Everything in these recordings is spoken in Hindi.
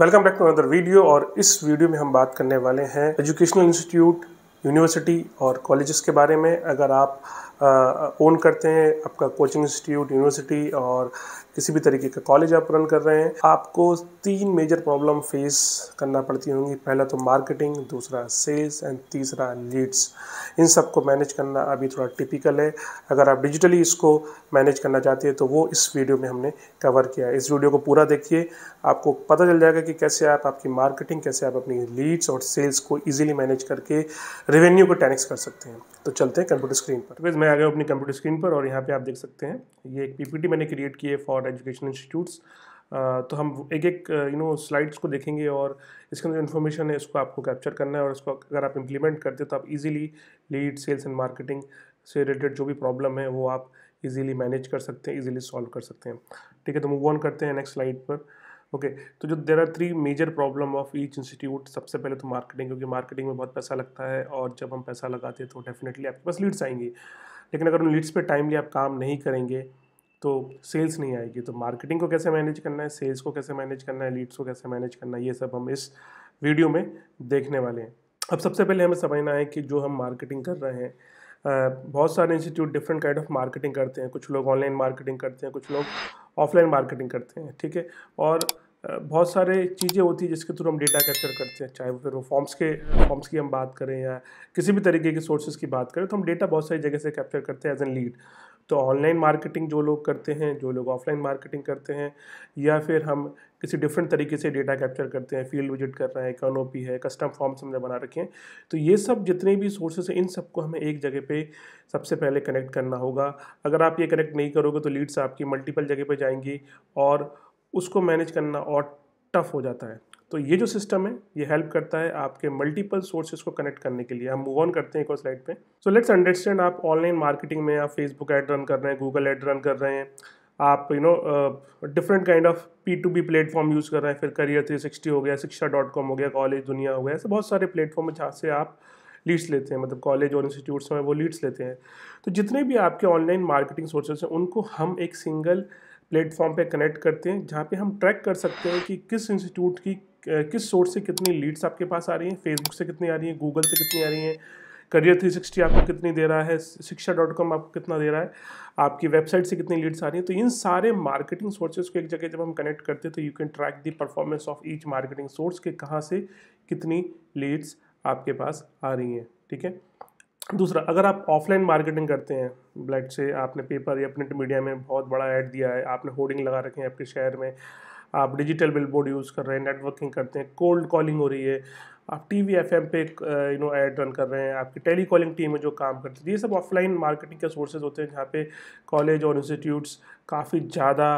welcome back to another video और इस वीडियो में हम बात करने वाले हैं एजुकेशनल इंस्टीट्यूट यूनिवर्सिटी और कॉलेजेस के बारे में अगर आप ओन करते हैं आपका कोचिंग इंस्टीट्यूट यूनिवर्सिटी और किसी भी तरीके का कॉलेज आप रन कर रहे हैं आपको तीन मेजर प्रॉब्लम फेस करना पड़ती होंगी पहला तो मार्केटिंग दूसरा सेल्स एंड तीसरा लीड्स इन सबको मैनेज करना अभी थोड़ा टिपिकल है अगर आप डिजिटली इसको मैनेज करना चाहते हैं तो वो इस वीडियो में हमने कवर किया है इस वीडियो को पूरा देखिए आपको पता चल जाएगा कि कैसे आप आपकी मार्केटिंग कैसे आप अपनी लीड्स और सेल्स को ईजिली मैनेज करके रेवेन्यू को टैनिक्स कर सकते हैं तो चलते हैं कंप्यूटर स्क्रीन पर मैं आ गया अपनी कंप्यूटर स्क्रीन पर और यहाँ पर आप देख सकते हैं ये एक पीपीटी मैंने क्रिएट की है फॉर एजुकेशन इंस्टीट्यूट्स तो हम एक एक यू नो स्लाइड्स को देखेंगे और इसके अंदर जो इन्फॉर्मेशन है इसको आपको कैप्चर करना है और इसको अगर आप इम्प्लीमेंट करते तो आप easily lead sales and marketing से रिलेटेड जो भी प्रॉब्लम है वो आप इजीली मैनेज कर सकते हैं इजीली सॉल्व कर सकते हैं ठीक है तो मूव ऑन करते हैं नेक्स्ट स्लाइड पर ओके तो जो there are three major problem of each institute सबसे पहले तो मार्केटिंग क्योंकि मार्केटिंग में बहुत पैसा लगता है और जब हम पैसा लगाते हैं तो डेफिनेटली आपके पास लीड्स आएंगे लेकिन अगर उन लीड्स पर टाइमली आप काम नहीं करेंगे तो सेल्स नहीं आएगी तो मार्केटिंग को कैसे मैनेज करना है सेल्स को कैसे मैनेज करना है लीड्स को कैसे मैनेज करना है ये सब हम इस वीडियो में देखने वाले हैं अब सबसे पहले हमें समझना है कि जो हम मार्केटिंग कर रहे हैं बहुत सारे institute different kind of marketing करते हैं कुछ लोग ऑनलाइन मार्केटिंग करते हैं कुछ लोग ऑफलाइन मार्केटिंग करते हैं ठीक है और बहुत सारे चीज़ें होती हैं जिसके थ्रू हम डेटा कैप्चर करते हैं चाहे वो फिर वो फॉर्म्स के फॉर्म्स की हम बात करें या किसी भी तरीके के सोर्सेज की बात करें तो हम डेटा बहुत सारी जगह से कैप्चर करते हैं एज एन लीड तो ऑनलाइन मार्केटिंग जो लोग करते हैं जो लोग ऑफलाइन मार्केटिंग करते हैं या फिर हम किसी डिफरेंट तरीके से डेटा कैप्चर करते हैं फील्ड विजिट कर रहे हैं इकोनोपी है कस्टम फॉर्म्स हमने बना रखे हैं तो ये सब जितने भी सोर्सेस हैं इन सबको हमें एक जगह पे सबसे पहले कनेक्ट करना होगा अगर आप ये कनेक्ट नहीं करोगे तो लीड्स आपकी मल्टीपल जगह पर जाएंगी और उसको मैनेज करना और टफ़ हो जाता है तो ये जो सिस्टम है ये हेल्प करता है आपके मल्टीपल सोर्सेज को कनेक्ट करने के लिए हम मूव ऑन करते हैं एक और स्लाइड पे सो लेट्स अंडरस्टैंड आप ऑनलाइन मार्केटिंग में आप फेसबुक ऐड रन कर रहे हैं गूगल ऐड रन कर रहे हैं आप you know different kind of P to B platform use कर रहे हैं फिर करियर थ्री सिक्सटी हो गया शिक्षा डॉट कॉम हो गया कॉलेज दुनिया हो गया ऐसे बहुत सारे प्लेटफॉर्म है जहाँ से आप लीड्स लेते हैं मतलब कॉलेज और इंस्टीट्यूट्स में वो लीड्स लेते हैं तो जितने भी आपके ऑनलाइन मार्केटिंग सोर्सेज हैं उनको हम एक सिंगल प्लेटफॉर्म पे कनेक्ट करते हैं जहाँ पे हम ट्रैक कर सकते हैं कि किस इंस्टीट्यूट की किस सोर्स से कितनी लीड्स आपके पास आ रही हैं फेसबुक से कितनी आ रही हैं गूगल से कितनी आ रही हैं करियर 360 आपको कितनी दे रहा है शिक्षा डॉट कॉम आपको कितना दे रहा है आपकी वेबसाइट से कितनी लीड्स आ रही हैं तो इन सारे मार्केटिंग सोर्सेज को एक जगह जब हम कनेक्ट करते हैं तो you can track the performance of each marketing source के कहाँ से कितनी लीड्स आपके पास आ रही हैं ठीक है दूसरा अगर आप ऑफलाइन मार्केटिंग करते हैं ब्लड से आपने पेपर या प्रिंट मीडिया में बहुत बड़ा ऐड दिया है आपने होर्डिंग लगा रखे हैं आपके शहर में आप डिजिटल बिल बोर्ड यूज़ कर रहे हैं नेटवर्किंग करते हैं कोल्ड कॉलिंग हो रही है आप टी वी एफ एम पे यू नो एड रन कर रहे हैं आपकी टेली कॉलिंग टीम है जो काम करती है तो ये सब ऑफलाइन मार्केटिंग के सोर्सेज होते हैं जहाँ पे कॉलेज और इंस्टीट्यूट्स काफ़ी ज़्यादा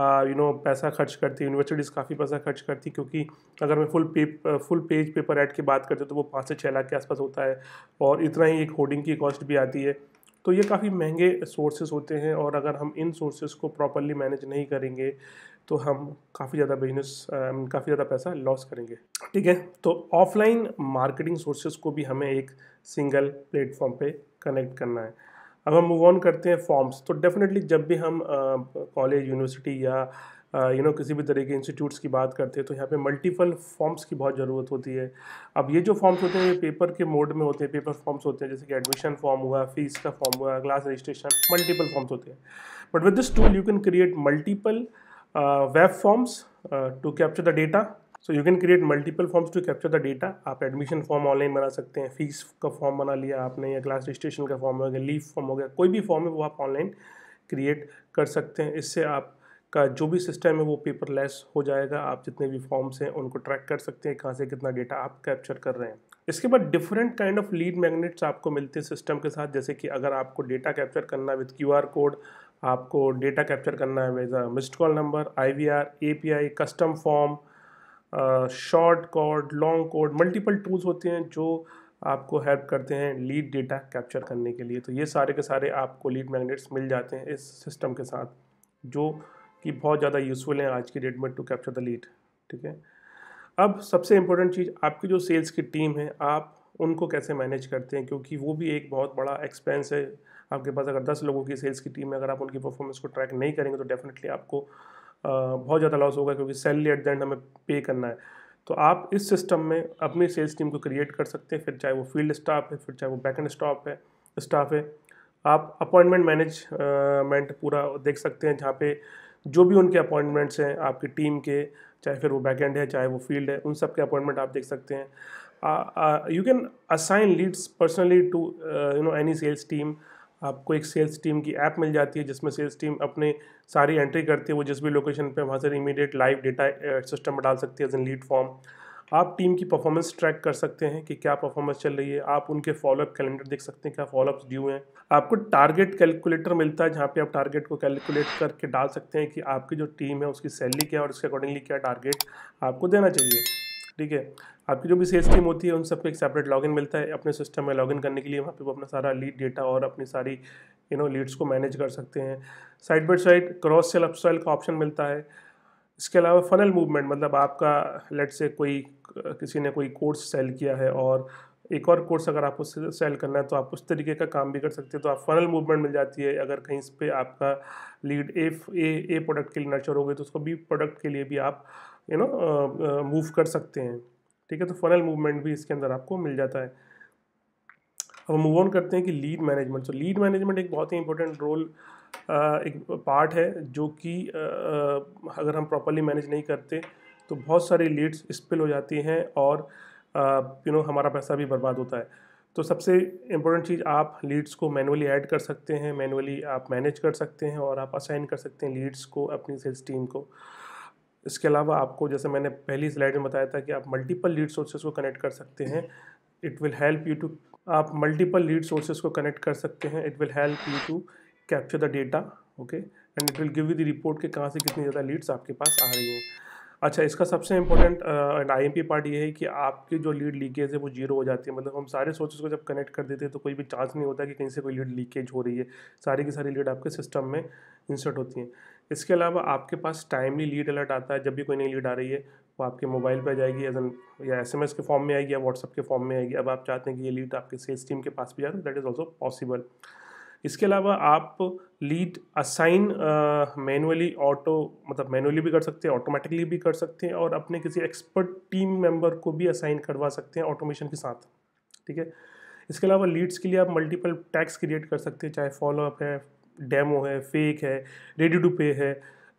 यू नो पैसा खर्च करती है यूनिवर्सिटीज़ काफ़ी पैसा खर्च करती क्योंकि अगर मैं full pep full page paper ad की बात करते हैं तो वो पाँच से छः लाख के आसपास होता है और इतना ही एक होर्डिंग की कॉस्ट भी आती है तो ये काफ़ी महंगे सोर्सेज होते हैं और अगर हम इन सोर्सेज को प्रॉपरली मैनेज नहीं करेंगे तो हम काफ़ी ज़्यादा बिजनेस काफ़ी ज़्यादा पैसा लॉस करेंगे ठीक है तो ऑफलाइन मार्केटिंग सोर्सेज को भी हमें एक सिंगल प्लेटफॉर्म पे कनेक्ट करना है अब हम मूव ऑन करते हैं फॉर्म्स तो डेफिनेटली जब भी हम कॉलेज यूनिवर्सिटी या you uh, know you know, किसी भी तरह के इंस्टीट्यूट्स की बात करते हैं तो यहाँ पे मल्टीपल फॉर्म्स की बहुत ज़रूरत होती है अब ये जो फॉर्म्स होते हैं ये पेपर के मोड में होते हैं पेपर फॉर्म्स होते हैं जैसे कि एडमिशन फॉर्म हुआ फीस का फॉर्म हुआ क्लास रजिस्ट्रेशन मल्टीपल फॉर्म्स होते हैं but with this tool you can create multiple web forms to capture the data so you can create multiple forms to capture the data आप एडमिशन फॉर्म ऑनलाइन बना सकते हैं फीस का फॉर्म बना लिया आपने या क्लास रजिस्ट्रेशन का फॉर्म हो गया लीव फॉर्म हो गया कोई भी फॉर्म है वो आप ऑनलाइन क्रिएट कर सकते हैं इससे आपका जो भी सिस्टम है वो पेपर लेस हो जाएगा आप जितने भी फॉर्म्स हैं उनको ट्रैक कर सकते हैं कहाँ से कितना डेटा आप कैप्चर कर रहे हैं इसके बाद different kind of lead magnets आपको मिलते हैं सिस्टम के साथ जैसे कि अगर आपको डेटा कैप्चर करना है विद क्यू कोड आपको डेटा कैप्चर करना है with missed call number I V R A P I custom form short code long code multiple tools होते हैं जो आपको हेल्प करते हैं लीड डेटा कैप्चर करने के लिए तो ये सारे के सारे आपको लीड मैग्नेट्स मिल जाते हैं इस सिस्टम के साथ जो कि बहुत ज़्यादा यूज़फुल हैं आज की डेट में टू कैप्चर द लीड ठीक है अब सबसे इम्पोर्टेंट चीज़ आपकी जो सेल्स की टीम है आप उनको कैसे मैनेज करते हैं क्योंकि वो भी एक बहुत बड़ा एक्सपेंस है आपके पास अगर दस लोगों की सेल्स की टीम है अगर आप उनकी परफॉर्मेंस को ट्रैक नहीं करेंगे तो डेफिनेटली आपको बहुत ज़्यादा लॉस होगा क्योंकि सैलरी एट द एंड हमें पे करना है तो आप इस सिस्टम में अपनी सेल्स टीम को क्रिएट कर सकते हैं फिर चाहे वो फील्ड स्टाफ है फिर चाहे वो बैकेंड स्टाफ है स्टाफ है आप अपॉइंटमेंट मैनेजमेंट पूरा देख सकते हैं जहाँ पे जो भी उनके अपॉइंटमेंट्स हैं आपकी टीम के चाहे फिर वो बैकेंड है चाहे वो फील्ड है उन सब के अपॉइंटमेंट आप देख सकते हैं you can assign leads personally to you know any sales team आपको एक सेल्स टीम की ऐप मिल जाती है जिसमें सेल्स टीम अपने सारी एंट्री करती है वो जिस भी लोकेशन पे वहाँ से इमीडिएट लाइव डेटा सिस्टम में डाल सकती है एज एन लीड फॉर्म आप टीम की परफॉर्मेंस ट्रैक कर सकते हैं कि क्या परफॉर्मेंस चल रही है आप उनके फॉलोअप कैलेंडर देख सकते हैं क्या फॉलोअप ड्यू हैं आपको टारगेट कैलकुलेटर मिलता है जहाँ पे आप टारगेट को कैलकुलेट करके डाल सकते हैं कि आपकी जो टीम है उसकी सैलरी क्या है और उसके अकॉर्डिंगली क्या टारगेट आपको देना चाहिए ठीक है आपकी जो भी सेल्स टीम होती है उन सबको एक सेपरेट लॉगिन मिलता है अपने सिस्टम में लॉगिन करने के लिए वहाँ पे वो अपना सारा लीड डेटा और अपनी सारी यू नो लीड्स को मैनेज कर सकते हैं side by side cross sell upsell का ऑप्शन मिलता है इसके अलावा फनल मूवमेंट मतलब आपका लेट से कोई किसी ने कोई कोर्स सेल किया है और एक और कोर्स अगर आपको सेल करना है तो आप उस तरीके का काम भी कर सकते हैं तो आप फनल मूवमेंट मिल जाती है अगर कहीं इस पर आपका लीड ए ए प्रोडक्ट के लिए नर्चर हो गए तो उसको बी प्रोडक्ट के लिए भी आप यू नो मूव कर सकते हैं ठीक है तो फनल मूवमेंट भी इसके अंदर आपको मिल जाता है अब हम मूव ऑन करते हैं कि लीड मैनेजमेंट तो लीड मैनेजमेंट एक बहुत ही इंपॉर्टेंट रोल uh, एक पार्ट है जो कि uh, uh, अगर हम प्रॉपरली मैनेज नहीं करते तो बहुत सारी लीड्स स्पिल हो जाती हैं और यू नो हमारा पैसा भी बर्बाद होता है तो सबसे इम्पोर्टेंट चीज़ आप लीड्स को मैनुअली ऐड कर सकते हैं मैनुअली आप मैनेज कर सकते हैं और आप असाइन कर सकते हैं लीड्स को अपनी सेल्स टीम को इसके अलावा आपको जैसे मैंने पहली स्लाइड में बताया था कि आप मल्टीपल लीड सोर्सेज को कनेक्ट कर सकते हैं it will help you to आप मल्टीपल लीड सोर्सेज को कनेक्ट कर सकते हैं it will help you to capture the data okay and it will give you the report के कहाँ से कितनी ज़्यादा लीड्स आपके पास आ रही हैं अच्छा इसका सबसे important and I M P part ये है कि आपकी जो लीड लीकेज है वो जीरो हो जाती है मतलब हम सारे सोर्सेज को जब कनेक्ट कर देते हैं तो कोई भी चांस नहीं होता कि कहीं से कोई लीड लीकेज हो रही है सारी की सारी लीड आपके सिस्टम में इंसर्ट होती हैं इसके अलावा आपके पास टाइमली लीड अलर्ट आता है जब भी कोई नई लीड आ रही है वो आपके मोबाइल पर जाएगी एज एन या एस के फॉर्म में आएगी या व्हाट्सअप के फॉर्म में आएगी अब आप चाहते हैं कि ये लीड आपके सेल्स टीम के पास भी जाए तो दैट इज़ ऑल्सो पॉसिबल इसके अलावा आप लीड असाइन मैनुअली ऑटो मतलब मैनुअली भी कर सकते हैं ऑटोमेटिकली भी कर सकते हैं और अपने किसी एक्सपर्ट टीम मेंबर को भी असाइन करवा सकते हैं ऑटोमेशन के साथ ठीक है इसके अलावा लीड्स के लिए आप मल्टीपल टैक्स क्रिएट कर सकते हैं चाहे फॉलोअप है डेमो है फेक है रेडी टू पे है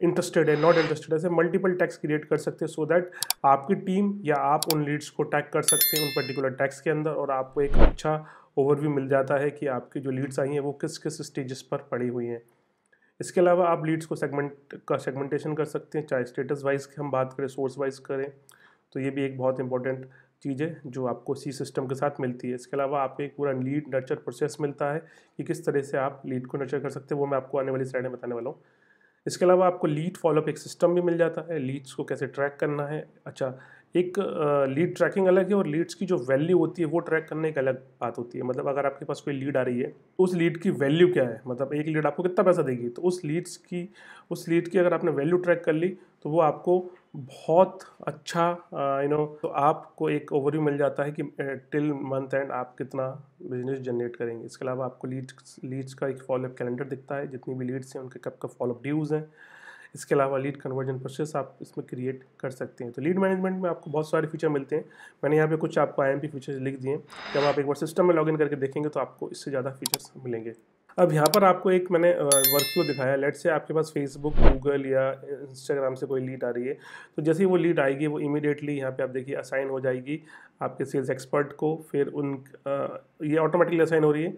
इंटरेस्टेड है नॉट इंटरेस्टेड ऐसे मल्टीपल टैक्स क्रिएट कर सकते हैं सो दैट आपकी टीम या आप उन लीड्स को टैग कर सकते हैं उन पर्टिकुलर टैक्स के अंदर और आपको एक अच्छा ओवरव्यू मिल जाता है कि आपकी जो लीड्स आई हैं वो किस किस स्टेजेस पर पड़ी हुई हैं इसके अलावा आप लीड्स को सेगमेंट का सेगमेंटेशन कर सकते हैं चाहे स्टेटस वाइज की हम बात करें सोर्स वाइज करें तो ये भी एक बहुत इंपॉर्टेंट चीज़ें जो आपको सी सिस्टम के साथ मिलती है इसके अलावा आपको एक पूरा लीड नर्चर प्रोसेस मिलता है कि किस तरह से आप लीड को नर्चर कर सकते हैं वो मैं आपको आने वाली स्लाइड में बताने वाला हूँ इसके अलावा आपको लीड फॉलोअप एक सिस्टम भी मिल जाता है लीड्स को कैसे ट्रैक करना है अच्छा एक लीड ट्रैकिंग अलग है और लीड्स की जो वैल्यू होती है वो ट्रैक करने की अलग बात होती है मतलब अगर आपके पास कोई लीड आ रही है उस लीड की वैल्यू क्या है मतलब एक लीड आपको कितना पैसा देगी तो उस लीड्स की उस लीड की अगर आपने वैल्यू ट्रैक कर ली तो वो आपको बहुत अच्छा यू uh, नो तो आपको एक ओवरव्यू मिल जाता है कि टिल मंथ एंड आप कितना बिजनेस जनरेट करेंगे इसके अलावा आपको लीड्स लीड्स का एक फॉलोअप कैलेंडर दिखता है जितनी भी लीड्स हैं उनके कब का फॉलोअप ड्यूज़ हैं इसके अलावा लीड कन्वर्जन प्रोसेस आप इसमें क्रिएट कर सकते हैं तो लीड मैनेजमेंट में आपको बहुत सारे फीचर मिलते हैं मैंने यहाँ पे कुछ आपको आई एम फीचर्स लिख दिए जब आप एक बार सिस्टम में लॉगिन करके देखेंगे तो आपको इससे ज़्यादा फीचर्स मिलेंगे अब यहाँ पर आपको एक मैंने वर्क फ्लो दिखाया लेट से आपके पास फेसबुक गूगल या इंस्टाग्राम से कोई लीड आ रही है तो जैसे ही वो लीड आएगी वो इमीडिएटली यहाँ पे आप देखिए असाइन हो जाएगी आपके सेल्स एक्सपर्ट को फिर उन आ, ये ऑटोमेटिकली असाइन हो रही है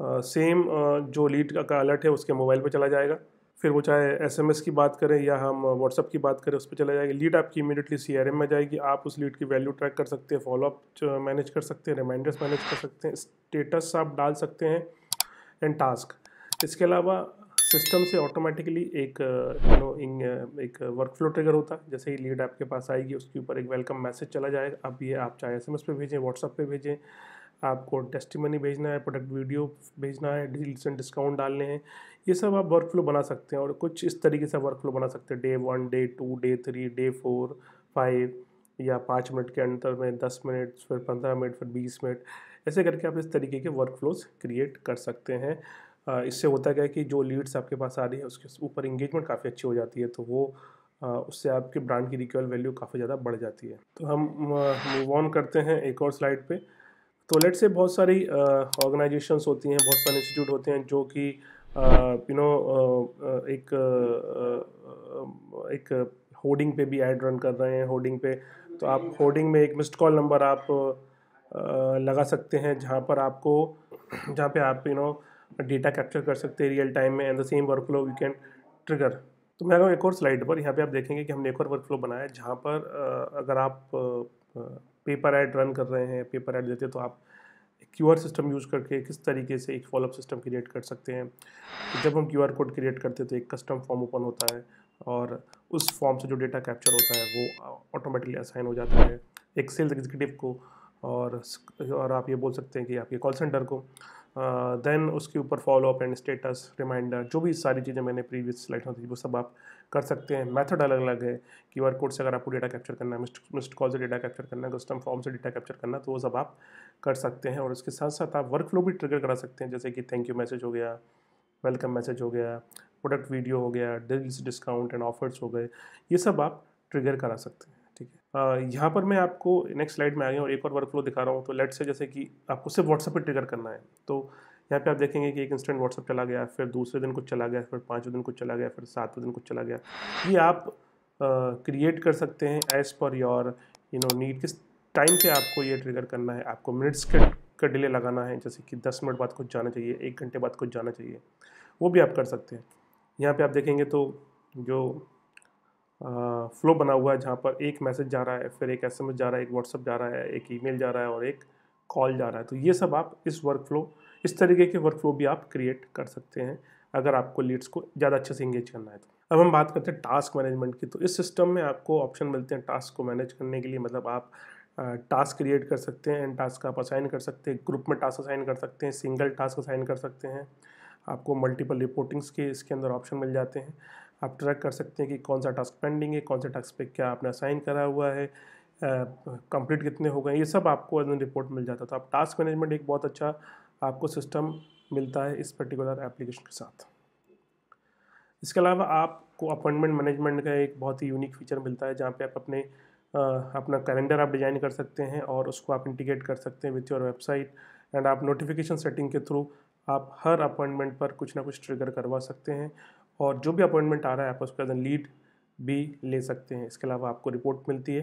आ, सेम आ, जो लीड का अलर्ट है उसके मोबाइल पर चला जाएगा फिर वो चाहे एस की बात करें या हम व्हाट्सअप की बात करें उस पर चला जाएगा लीड आपकी इमीडिएटली सी में जाएगी आप उस लीड की वैल्यू ट्रैक कर सकते हैं फॉलोअप मैनेज कर सकते हैं रिमाइंडर्स मैनेज कर सकते हैं स्टेटस आप डाल सकते हैं एंड टास्क इसके अलावा सिस्टम से ऑटोमेटिकली एक यू नो इन एक वर्क फ्लो ट्रिगर होता है जैसे ही लीड आपके पास आएगी उसके ऊपर एक वेलकम मैसेज चला जाएगा अब ये आप चाहे एस एम एस पर भेजें व्हाट्सअप पे भेजें आपको टेस्टिमनी भेजना है प्रोडक्ट वीडियो भेजना है डील्स एंड डिस्काउंट डालने हैं ये सब आप वर्क फ्लो बना सकते हैं और कुछ इस तरीके से वर्क फ्लो बना सकते हैं day one day two day three day four five या पाँच मिनट के अंतर में दस मिनट फिर पंद्रह मिनट फिर बीस मिनट ऐसे करके आप इस तरीके के वर्क फ्लोज क्रिएट कर सकते हैं इससे होता क्या है कि जो लीड्स आपके पास आ रही है उसके ऊपर इंगेजमेंट काफ़ी अच्छी हो जाती है तो वो उससे आपके ब्रांड की रिक्वल वैल्यू काफ़ी ज़्यादा बढ़ जाती है तो हम मूव ऑन करते हैं एक और स्लाइड पे तो लेट से बहुत सारी ऑर्गेनाइजेशंस होती हैं बहुत सारे इंस्टीट्यूट होते हैं जो कि यू नो एक एक होर्डिंग पे भी एड रन कर रहे हैं होर्डिंग पे तो आप होर्डिंग में एक मिस्ड कॉल नंबर आप लगा सकते हैं जहाँ पर आपको जहाँ पे आप यू नो डेटा कैप्चर कर सकते हैं रियल टाइम में and the same work flow we can trigger तो मैं एक और स्लाइड पर यहाँ पे आप देखेंगे कि हमने एक और वर्क फ्लो बनाया है जहाँ पर अगर आप पेपर एड रन कर रहे हैं पेपर एड देते तो आप क्यू आर सिस्टम यूज़ करके किस तरीके से एक फॉलोअप सिस्टम क्रिएट कर सकते हैं जब हम क्यू आर कोड क्रिएट करते हैं तो एक कस्टम फॉर्म ओपन होता है और उस फॉर्म से जो डेटा कैप्चर होता है वो ऑटोमेटिकली असाइन हो जाता है एक सेल्स एग्जीक्यूटिव को और और आप ये बोल सकते हैं कि आपके कॉल सेंटर को देन uh, उसके ऊपर follow up and status reminder जो भी सारी चीज़ें मैंने प्रीवियस स्लाइड में थी वो सब आप कर सकते हैं मेथड अलग अलग है क्यू आर कोड से अगर आपको डेटा कैप्चर करना है मिस्ड कॉल से डेटा कैप्चर करना है कस्टम फॉर्म से डेटा कैप्चर करना तो वो सब आप कर सकते हैं और उसके साथ साथ आप वर्क फ्लो भी ट्रिगर करा सकते हैं जैसे कि थैंक यू मैसेज हो गया वेलकम मैसेज हो गया प्रोडक्ट वीडियो हो गया डील्स डिस्काउंट एंड ऑफर्स हो गए ये सब आप ट्रिगर करा सकते हैं यहाँ पर मैं आपको नेक्स्ट स्लाइड में आ गया और एक और वर्क दिखा रहा हूँ तो लेट से जैसे कि आपको सिर्फ व्हाट्सएप पर ट्रिगर करना है तो यहाँ पे आप देखेंगे कि एक इंस्टेंट व्हाट्सअप चला गया फिर दूसरे दिन कुछ चला गया फिर पाँचवें दिन कुछ चला गया फिर सातवें दिन कुछ चला गया ये आप क्रिएट कर सकते हैं as per your you know need किस टाइम पे आपको ये ट्रिगर करना है आपको मिनट्स के का डिले लगाना है जैसे कि दस मिनट बाद कुछ जाना चाहिए एक घंटे बाद कुछ जाना चाहिए वो भी आप कर सकते हैं यहाँ पर आप देखेंगे तो जो फ्लो बना हुआ है जहाँ पर एक मैसेज जा रहा है फिर एक एस जा रहा है एक व्हाट्सअप जा रहा है एक ईमेल जा रहा है और एक कॉल जा रहा है तो ये सब आप इस वर्क फ्लो इस तरीके के वर्क फ्लो भी आप क्रिएट कर सकते हैं अगर आपको लीड्स को ज़्यादा अच्छे से इंगेज करना है तो अब हम बात करते हैं टास्क मैनेजमेंट की तो इस सिस्टम में आपको ऑप्शन मिलते हैं टास्क को मैनेज करने के लिए मतलब आप टास्क क्रिएट कर सकते हैं एंड टास्क आप असाइन कर सकते हैं ग्रुप में टास्क असाइन कर सकते हैं सिंगल टास्क असाइन कर सकते हैं आपको मल्टीपल रिपोर्टिंग्स के इसके अंदर ऑप्शन मिल जाते हैं आप ट्रैक कर सकते हैं कि कौन सा टास्क पेंडिंग है कौन सा टास्क पे क्या आपने असाइन करा हुआ है कंप्लीट कितने हो गए ये सब आपको एज रिपोर्ट मिल जाता है तो आप टास्क मैनेजमेंट एक बहुत अच्छा आपको सिस्टम मिलता है इस पर्टिकुलर एप्लीकेशन के साथ इसके अलावा आपको अपॉइंटमेंट मैनेजमेंट का एक बहुत ही यूनिक फीचर मिलता है जहाँ पे आप अपने आ, अपना कैलेंडर आप डिज़ाइन कर सकते हैं और उसको आप इंटीग्रेट कर सकते हैं विथ योर वेबसाइट एंड आप नोटिफिकेशन सेटिंग के थ्रू आप हर अपॉइंटमेंट पर कुछ ना कुछ ट्रिगर करवा सकते हैं और जो भी अपॉइंटमेंट आ रहा है आप उस पर एन लीड भी ले सकते हैं इसके अलावा आपको रिपोर्ट मिलती है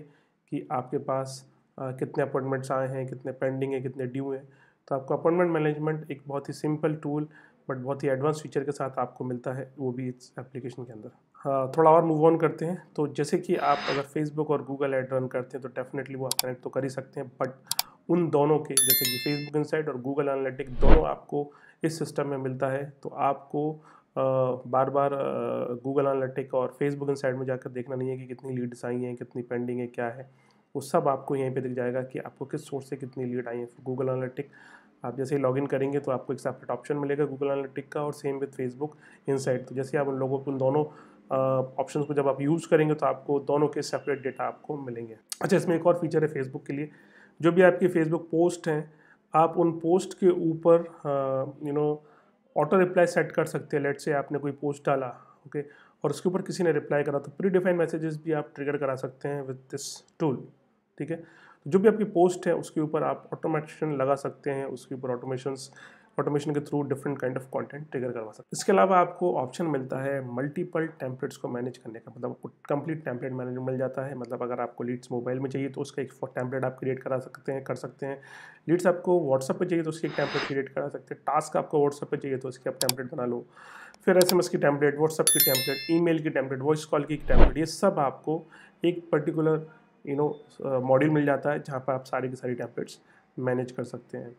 कि आपके पास आ, कितने अपॉइंटमेंट्स आए हैं कितने पेंडिंग हैं कितने ड्यू हैं तो आपको अपॉइंटमेंट मैनेजमेंट एक बहुत ही सिंपल टूल बट बहुत ही एडवांस फीचर के साथ आपको मिलता है वो भी इस एप्लीकेशन के अंदर हाँ थोड़ा और मूव ऑन करते हैं तो जैसे कि आप अगर फेसबुक और गूगल एड रन करते हैं तो डेफिनेटली वो आप कनेक्ट तो कर ही सकते हैं बट उन दोनों के जैसे कि फेसबुक इनसाइट और गूगल एनालिटिक दोनों आपको इस सिस्टम में मिलता है तो आपको बार बार गूगल एनालिटिक और फेसबुक इन साइड में जाकर देखना नहीं है कि कितनी लीड्स आई हैं कितनी पेंडिंग है क्या है वो सब आपको यहीं पे दिख जाएगा कि आपको किस सोर्स से कितनी लीड आई है गूगल एनालिटिक आप जैसे ही लॉगिन करेंगे तो आपको एक सेपरेट ऑप्शन मिलेगा गूगल एनालिटिक का और सेम विथ फेसबुक इनसाइड तो जैसे आप उन लोगों को उन दोनों ऑप्शन को जब आप यूज़ करेंगे तो आपको दोनों के सेपरेट डेटा आपको मिलेंगे अच्छा इसमें एक और फीचर है फेसबुक के लिए जो भी आपकी फेसबुक पोस्ट हैं आप उन पोस्ट के ऊपर you know auto reply set कर सकते हैं लेट से आपने कोई पोस्ट डाला ओके okay, और उसके ऊपर किसी ने रिप्लाई करा तो प्री डिफाइन मैसेजेस भी आप ट्रिगर करा सकते हैं विद दिस टूल ठीक है तो जो भी आपकी पोस्ट है उसके ऊपर आप ऑटोमेशन लगा सकते हैं उसके ऊपर ऑटोमेशंस ऑटोमेशन के through different kind of content trigger करवा सकते इसके अलावा आपको ऑप्शन मिलता है मल्टीपल टेम्पलेट्स को मैनेज करने का मतलब आपको कंप्लीट टेम्पलेट मैनेजमेंट मिल जाता है मतलब अगर आपको लीड्स मोबाइल में चाहिए तो उसका एक टेम्पलेट आप क्रिएट करा सकते हैं कर सकते हैं लीड्स आपको व्हाट्सअप पर चाहिए तो उसकी एक टेम्पलेट क्रिएट करा सकते हैं टास्क आपको व्हाट्सअप पर चाहिए तो उसकी आप टेम्पलेट बना लो फिर एस की टेम्पलेट व्हाट्सअप की टेम्पलेट मेल की टेम्पलेट वॉइस कॉल की टेम्पलेट ये सब आपको एक पर्टिकुलर यू नो मॉड्यूल मिल जाता है जहाँ पर आप सारी की सारी टेम्पलेट्स मैनेज कर सकते हैं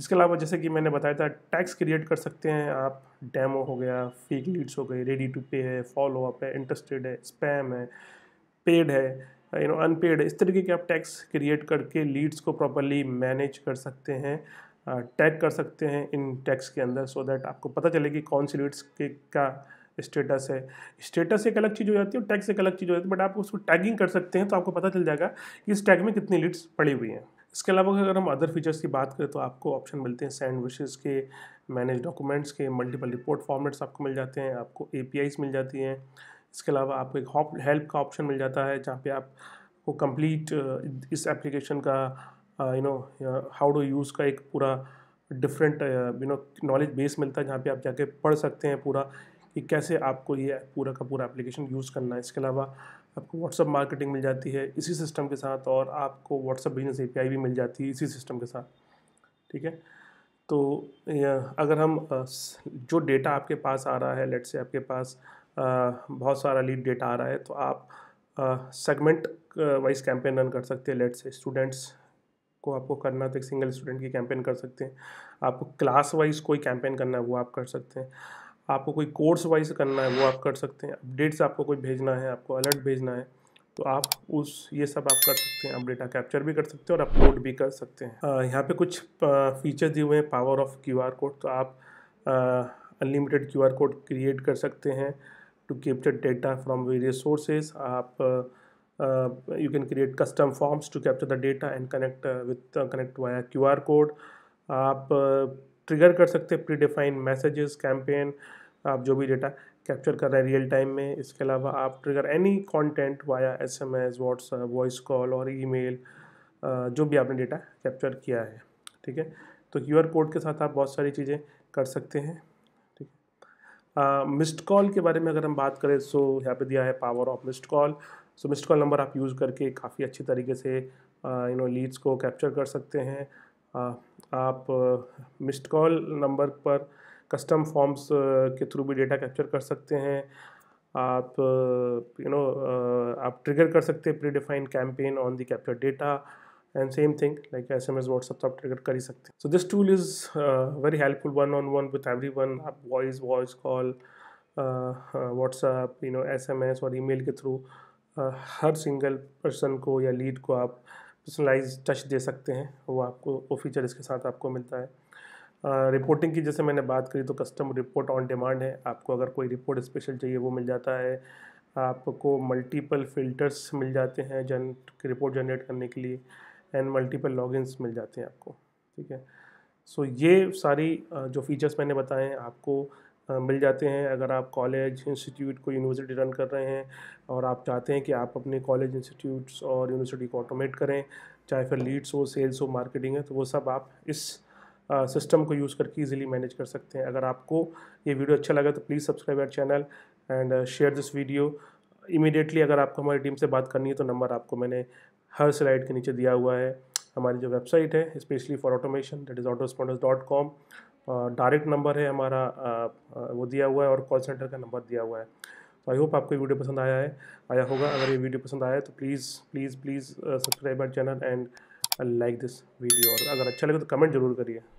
इसके अलावा जैसे कि मैंने बताया था टैक्स क्रिएट कर सकते हैं आप डैमो हो गया फेक लीड्स हो गए रेडी टू पे है फॉलो अप है इंटरेस्टेड है स्पैम है पेड है यू नो अनपेड है इस तरीके के आप टैक्स क्रिएट करके लीड्स को प्रॉपरली मैनेज कर सकते हैं टैग कर सकते हैं इन टैक्स के अंदर सो so दैट आपको पता चले कि कौन सी लीड्स के क्या स्टेटस है स्टेटस एक अलग चीज़ हो जाती है और टैक्स एक अलग चीज़ हो जाती है बट आप उसको टैगिंग कर सकते हैं तो आपको पता चल जाएगा कि इस टैग में कितनी लीड्स पड़ी हुई हैं इसके अलावा अगर हम अदर फीचर्स की बात करें तो आपको ऑप्शन मिलते हैं सेंड विशेज़ के मैनेज डॉक्यूमेंट्स के मल्टीपल रिपोर्ट फॉर्मेट्स आपको मिल जाते हैं आपको ए मिल जाती हैं इसके अलावा आपको एक हेल्प का ऑप्शन मिल जाता है जहाँ पे आपको कंप्लीट इस एप्लीकेशन का you know how do use का एक पूरा different you know knowledge base मिलता है जहाँ पे आप जाके पढ़ सकते हैं पूरा कि कैसे आपको ये पूरा का पूरा एप्लीकेशन यूज़ करना है इसके अलावा आपको व्हाट्सअप मार्केटिंग मिल जाती है इसी सिस्टम के साथ और आपको व्हाट्सअप बिजनेस ए भी मिल जाती है इसी सिस्टम के साथ ठीक है तो अगर हम जो डेटा आपके पास आ रहा है लेट से आपके पास बहुत सारा लीड डेटा आ रहा है तो आप सेगमेंट वाइज कैंपेन रन कर सकते हैं लेट से स्टूडेंट्स को आपको करना तो एक सिंगल स्टूडेंट की कैंपेन कर सकते हैं आपको क्लास वाइज कोई कैंपेन करना है वो आप कर सकते हैं आपको कोई कोर्स वाइज करना है वो आप कर सकते हैं अपडेट्स आपको कोई भेजना है आपको अलर्ट भेजना है तो आप उस ये सब आप कर सकते हैं आप डेटा कैप्चर भी कर सकते हैं और अपलोड भी कर सकते हैं यहाँ पे कुछ फीचर दिए हुए हैं पावर ऑफ क्यूआर कोड तो आप अनलिमिटेड क्यूआर कोड क्रिएट कर सकते हैं to capture data from various sources आप you can create custom forms to capture the data and connect with connect via R code आप uh, ट्रिगर कर सकते हैं प्रीडिफाइंड मैसेजेस कैंपेन आप जो भी डेटा कैप्चर कर रहे हैं रियल टाइम में इसके अलावा आप trigger any content via S M S WhatsApp voice call और ईमेल जो भी आपने डेटा कैप्चर किया है ठीक है तो क्यू आर कोड के साथ आप बहुत सारी चीज़ें कर सकते हैं ठीक है मिस्ड कॉल के बारे में अगर हम बात करें सो यहाँ पे दिया है power of missed call so missed call number आप यूज़ करके काफ़ी अच्छी तरीके से यू नो लीड्स को कैप्चर कर सकते हैं आप मिस्ड कॉल नंबर पर कस्टम फॉर्म्स के थ्रू भी डेटा कैप्चर कर सकते हैं आप यू नो आप ट्रिगर कर सकते हैं predefined campaign on the capture data and same thing like S M S WhatsApp तो आप ट्रिगर कर ही सकते हैं so this tool is very helpful one on one with every one आप voice voice call WhatsApp you know S M S और ई मेल के थ्रू हर सिंगल पर्सन को या लीड को आप पर्सनलाइज टच दे सकते हैं वो आपको वो फीचर इसके साथ आपको मिलता है रिपोर्टिंग की जैसे मैंने बात करी तो कस्टम रिपोर्ट ऑन डिमांड है आपको अगर कोई रिपोर्ट स्पेशल चाहिए वो मिल जाता है आपको मल्टीपल फिल्टर्स मिल जाते हैं जन रिपोर्ट जनरेट करने के लिए एंड मल्टीपल लॉगिन्स मिल जाते हैं आपको ठीक है सो so, ये सारी जो फीचर्स मैंने बताए हैं आपको मिल जाते हैं अगर आप कॉलेज इंस्टीट्यूट को यूनिवर्सिटी रन कर रहे हैं और आप चाहते हैं कि आप अपने कॉलेज इंस्टीट्यूट्स और यूनिवर्सिटी को ऑटोमेट करें चाहे फिर लीड्स हो सेल्स हो मार्केटिंग है तो वो सब आप इस सिस्टम को यूज़ करके ईजिली मैनेज कर सकते हैं अगर आपको ये वीडियो अच्छा लगा तो please subscribe our channel and share this video immediately अगर आपको हमारी टीम से बात करनी है तो नंबर आपको मैंने हर स्लाइड के नीचे दिया हुआ है हमारी जो वेबसाइट है specially for automation that is autosponders dot com direct number है हमारा वो दिया हुआ है और कॉल सेंटर का नंबर दिया हुआ है तो आई होप आपको ये वीडियो पसंद आया है आया होगा अगर ये वीडियो पसंद आया है तो please please please subscribe our channel and like this video और अगर अच्छा लगे तो कमेंट जरूर करिए